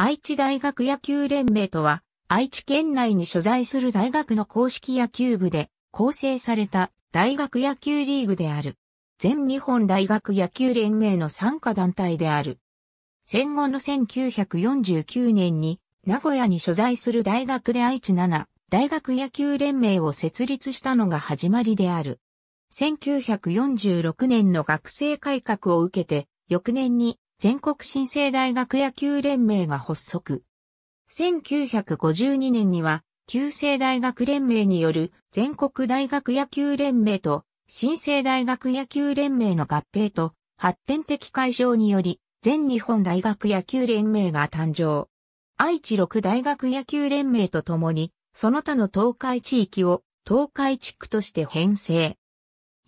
愛知大学野球連盟とは、愛知県内に所在する大学の公式野球部で構成された大学野球リーグである。全日本大学野球連盟の参加団体である。戦後の1949年に名古屋に所在する大学で愛知7大学野球連盟を設立したのが始まりである。1946年の学生改革を受けて、翌年に全国新生大学野球連盟が発足。1952年には、旧生大学連盟による全国大学野球連盟と新生大学野球連盟の合併と発展的解消により全日本大学野球連盟が誕生。愛知六大学野球連盟とともにその他の東海地域を東海地区として編成。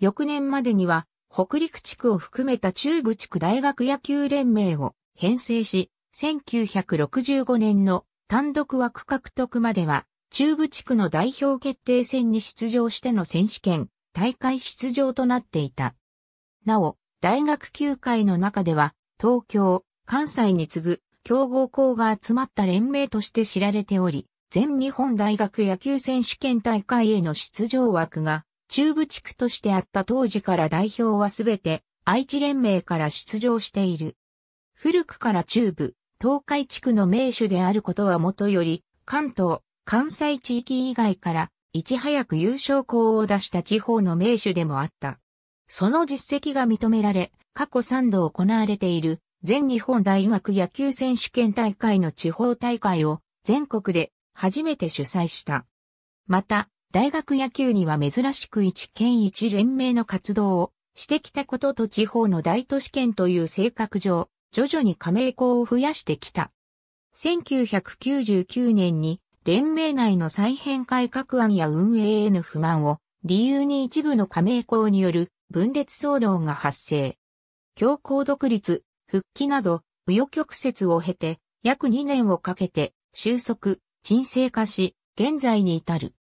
翌年までには北陸地区を含めた中部地区大学野球連盟を編成し、1965年の単独枠獲得までは、中部地区の代表決定戦に出場しての選手権、大会出場となっていた。なお、大学球界の中では、東京、関西に次ぐ強豪校が集まった連盟として知られており、全日本大学野球選手権大会への出場枠が中部地区としてあった当時から代表はすべて愛知連盟から出場している。古くから中部、東海地区の名手であることはもとより、関東、関西地域以外から、いち早く優勝校を出した地方の名手でもあった。その実績が認められ、過去3度行われている全日本大学野球選手権大会の地方大会を全国で初めて主催した。また、大学野球には珍しく一県一連盟の活動をしてきたことと地方の大都市圏という性格上、徐々に加盟校を増やしてきた。1999年に連盟内の再編改革案や運営への不満を理由に一部の加盟校による分裂騒動が発生。強行独立、復帰など、紆余曲折を経て、約2年をかけて、収束、沈静化し、現在に至る。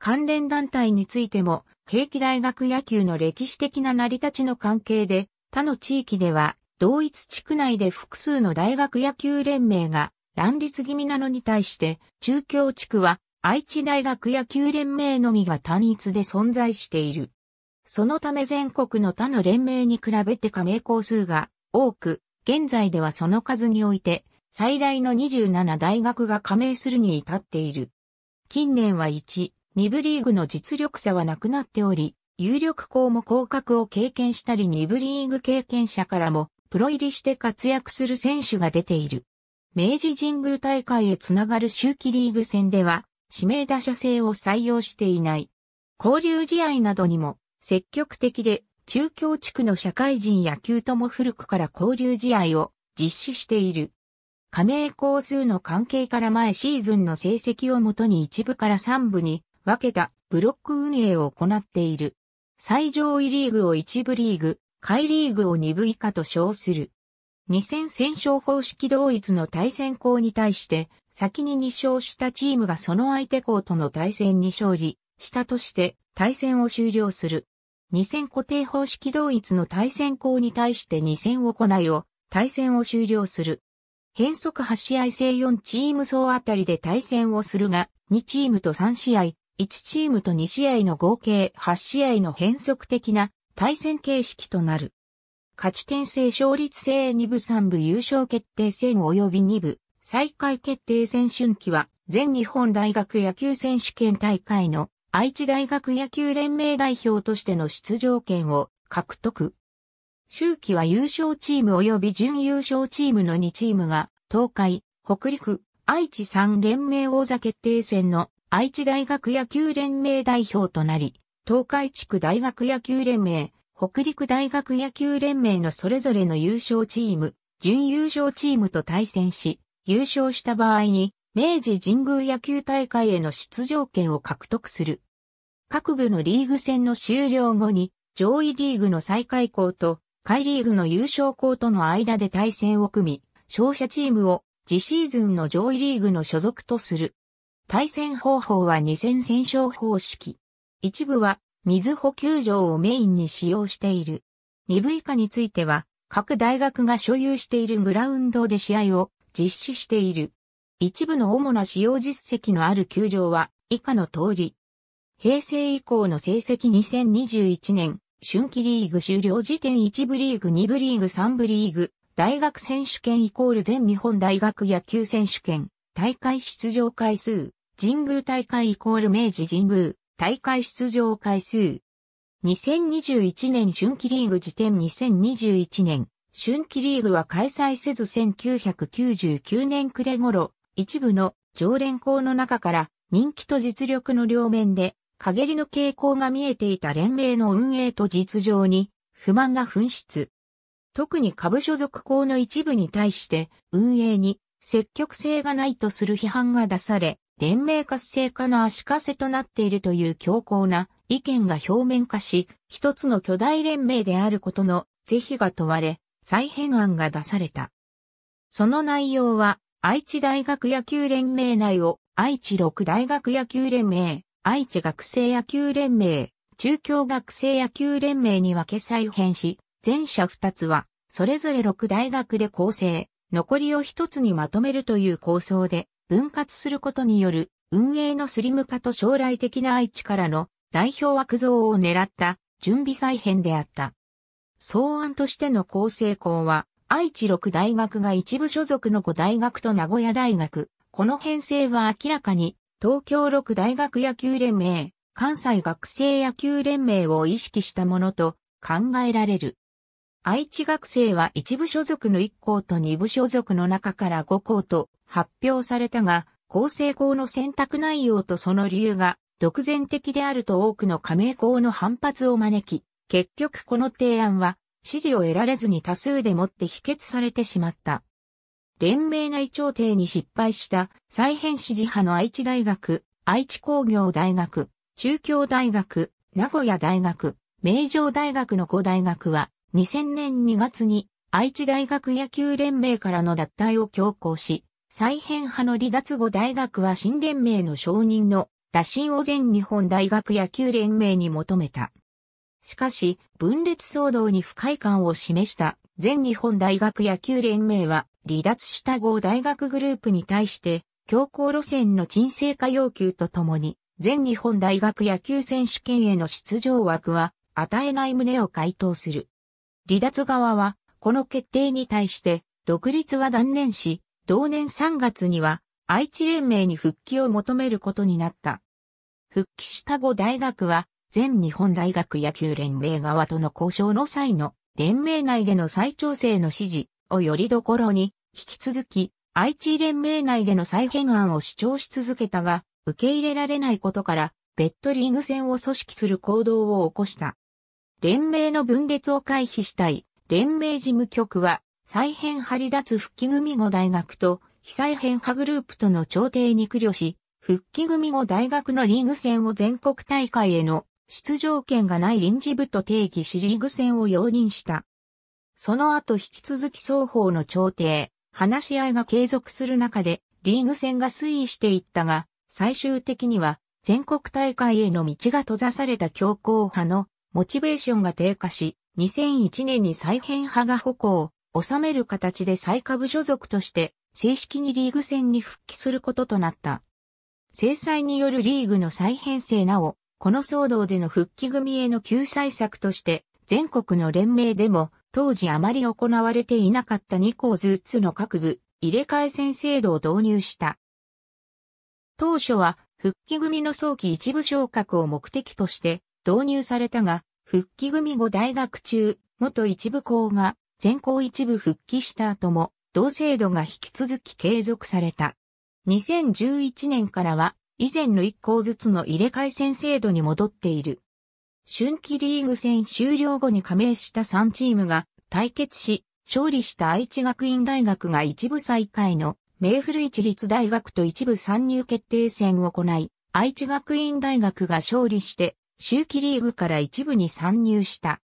関連団体についても、平気大学野球の歴史的な成り立ちの関係で、他の地域では、同一地区内で複数の大学野球連盟が乱立気味なのに対して、中京地区は愛知大学野球連盟のみが単一で存在している。そのため全国の他の連盟に比べて加盟校数が多く、現在ではその数において最大の27大学が加盟するに至っている。近年は1、2部リーグの実力差はなくなっており、有力校も降格を経験したり2部リーグ経験者からもプロ入りして活躍する選手が出ている。明治神宮大会へつながる秋季リーグ戦では指名打者制を採用していない。交流試合などにも積極的で中京地区の社会人野球とも古くから交流試合を実施している。加盟校数の関係から前シーズンの成績をもとに一部から三部に分けたブロック運営を行っている。最上位リーグを一部リーグ、下位リーグを二部以下と称する。2戦戦勝方式同一の対戦校に対して、先に2勝したチームがその相手校との対戦に勝利したとして対戦を終了する。2戦固定方式同一の対戦校に対して2戦行いを対戦を終了する。変則8試合制4チーム総当たりで対戦をするが、2チームと3試合1チームと2試合の合計8試合の変則的な対戦形式となる。勝ち点制勝率制2部3部優勝決定戦及び2部再開決定戦春季は全日本大学野球選手権大会の愛知大学野球連盟代表としての出場権を獲得。秋季は優勝チーム及び準優勝チームの2チームが東海、北陸、愛知3連盟王座決定戦の愛知大学野球連盟代表となり、東海地区大学野球連盟、北陸大学野球連盟のそれぞれの優勝チーム、準優勝チームと対戦し、優勝した場合に、明治神宮野球大会への出場権を獲得する。各部のリーグ戦の終了後に、上位リーグの最下位校と、下位リーグの優勝校との間で対戦を組み、勝者チームを、次シーズンの上位リーグの所属とする。対戦方法は2戦戦勝方式。一部は、水補給場をメインに使用している。二部以下については、各大学が所有しているグラウンドで試合を実施している。一部の主な使用実績のある球場は以下の通り。平成以降の成績2021年、春季リーグ終了時点1部リーグ2部リーグ3部リーグ、大学選手権イコール全日本大学野球選手権、大会出場回数。神宮大会イコール明治神宮大会出場回数。2021年春季リーグ時点2021年春季リーグは開催せず1999年暮れ頃一部の常連校の中から人気と実力の両面で陰りの傾向が見えていた連盟の運営と実情に不満が噴出。特に株所属校の一部に対して運営に積極性がないとする批判が出され、連盟活性化の足かせとなっているという強硬な意見が表面化し、一つの巨大連盟であることの是非が問われ、再編案が出された。その内容は、愛知大学野球連盟内を、愛知六大学野球連盟、愛知学生野球連盟、中京学生野球連盟に分け再編し、前者二つは、それぞれ六大学で構成、残りを一つにまとめるという構想で分割することによる運営のスリム化と将来的な愛知からの代表枠増を狙った準備再編であった。草案としての構成校は、愛知6大学が一部所属の5大学と名古屋大学。この編成は明らかに、東京6大学野球連盟、関西学生野球連盟を意識したものと考えられる。愛知学生は一部所属の1校と2部所属の中から5校と発表されたが、厚生校の選択内容とその理由が独善的であると多くの加盟校の反発を招き、結局この提案は支持を得られずに多数でもって否決されてしまった。連盟内調停に失敗した再編支持派の愛知大学、愛知工業大学、中京大学、名古屋大学、名城大学の5大学は2000年2月に愛知大学野球連盟からの脱退を強行し、再編派の離脱後大学は新連盟の承認の打診を全日本大学野球連盟に求めた。しかし、分裂騒動に不快感を示した全日本大学野球連盟は離脱した後大学グループに対して強硬路線の沈静化要求とともに全日本大学野球選手権への出場枠は与えない旨を回答する。離脱側はこの決定に対して独立は断念し同年3月には愛知連盟に復帰を求めることになった。復帰した後大学は全日本大学野球連盟側との交渉の際の連盟内での再調整の指示をよりどころに引き続き愛知連盟内での再編案を主張し続けたが受け入れられないことからベッドリーグ戦を組織する行動を起こした。連盟の分裂を回避したい連盟事務局は再編張り立つ復帰組後大学と、被災編派グループとの調停に苦慮し、復帰組後大学のリーグ戦を全国大会への出場権がない臨時部と定義しリーグ戦を容認した。その後引き続き双方の調停、話し合いが継続する中で、リーグ戦が推移していったが、最終的には全国大会への道が閉ざされた強硬派のモチベーションが低下し、2001年に再編派が歩行、収める形で最下部所属として正式にリーグ戦に復帰することとなった。制裁によるリーグの再編成なお、この騒動での復帰組への救済策として全国の連盟でも当時あまり行われていなかった2校ずつの各部入れ替え戦制度を導入した。当初は復帰組の早期一部昇格を目的として導入されたが、復帰組後大学中、元一部校が全校一部復帰した後も、同制度が引き続き継続された。2011年からは、以前の一校ずつの入れ替え戦制度に戻っている。春季リーグ戦終了後に加盟した3チームが対決し、勝利した愛知学院大学が一部最下位の名古一律大学と一部参入決定戦を行い、愛知学院大学が勝利して、秋季リーグから一部に参入した。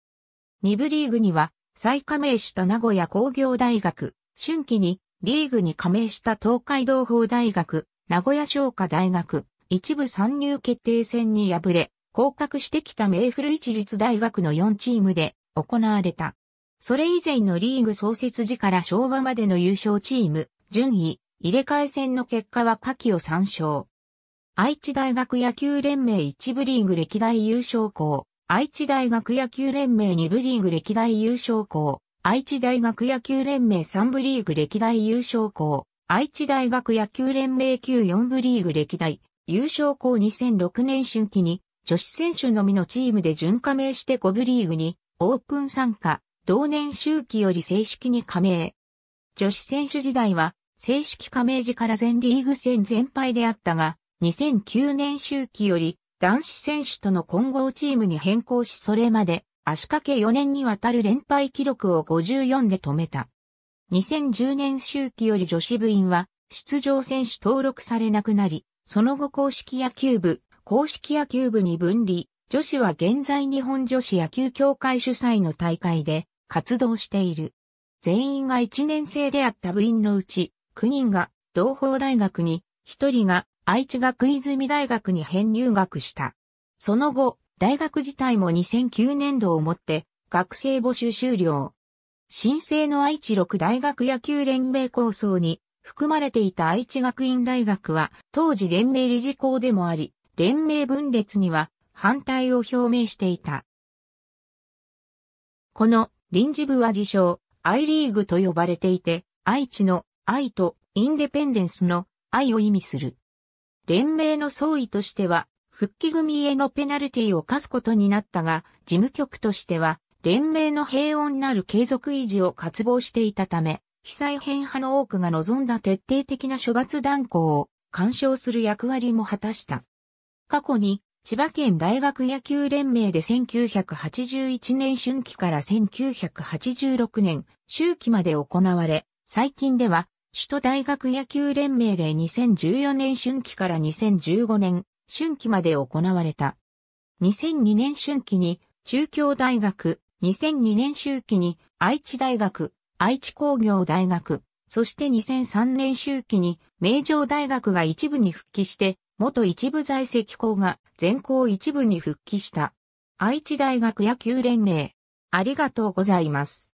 二部リーグには再加盟した名古屋工業大学、春季にリーグに加盟した東海道法大学、名古屋商科大学、一部参入決定戦に敗れ、降格してきたメ古フル一律大学の4チームで行われた。それ以前のリーグ創設時から昭和までの優勝チーム、順位、入れ替え戦の結果は下記を参照。愛知大学野球連盟一部リーグ歴代優勝校、愛知大学野球連盟2部リーグ歴代優勝校、愛知大学野球連盟3部リーグ歴代優勝校、愛知大学野球連盟級4部リーグ歴代優勝校2006年春季に女子選手のみのチームで準加盟して5部リーグにオープン参加、同年秋季より正式に加盟。女子選手時代は正式加盟時から全リーグ戦全敗であったが、2009年秋季より男子選手との混合チームに変更しそれまで足掛け4年にわたる連敗記録を54で止めた。2010年周期より女子部員は出場選手登録されなくなり、その後公式野球部、公式野球部に分離、女子は現在日本女子野球協会主催の大会で活動している。全員が1年生であった部員のうち9人が同法大学に、1人が愛知学泉大学に編入学した。その後、大学自体も2009年度をもって学生募集終了。新生の愛知六大学野球連盟構想に含まれていた愛知学院大学は当時連盟理事校でもあり、連盟分裂には反対を表明していた。この臨時部は自称、I リーグと呼ばれていて、愛知の愛とインデペンデンスの愛を意味する。連盟の総意としては、復帰組へのペナルティを課すことになったが、事務局としては、連盟の平穏なる継続維持を渇望していたため、被災編派の多くが望んだ徹底的な処罰断行を干渉する役割も果たした。過去に、千葉県大学野球連盟で1981年春季から1986年秋季まで行われ、最近では首都大学野球連盟で2014年春季から2015年春季まで行われた。2002年春季に中京大学、2002年秋季に愛知大学、愛知工業大学、そして2003年秋季に名城大学が一部に復帰して、元一部在籍校が全校一部に復帰した。愛知大学野球連盟。ありがとうございます。